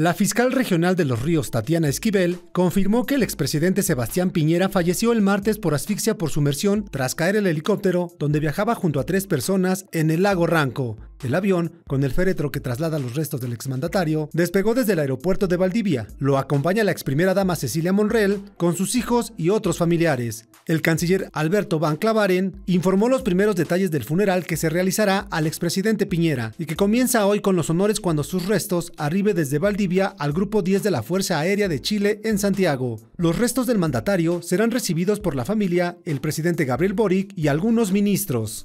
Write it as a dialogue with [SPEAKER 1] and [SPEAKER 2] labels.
[SPEAKER 1] La fiscal regional de Los Ríos, Tatiana Esquivel, confirmó que el expresidente Sebastián Piñera falleció el martes por asfixia por sumersión tras caer el helicóptero donde viajaba junto a tres personas en el lago Ranco. El avión, con el féretro que traslada los restos del exmandatario, despegó desde el aeropuerto de Valdivia. Lo acompaña la exprimera dama Cecilia Monrell con sus hijos y otros familiares. El canciller Alberto Van Clavaren informó los primeros detalles del funeral que se realizará al expresidente Piñera y que comienza hoy con los honores cuando sus restos arriben desde Valdivia al Grupo 10 de la Fuerza Aérea de Chile en Santiago. Los restos del mandatario serán recibidos por la familia, el presidente Gabriel Boric y algunos ministros.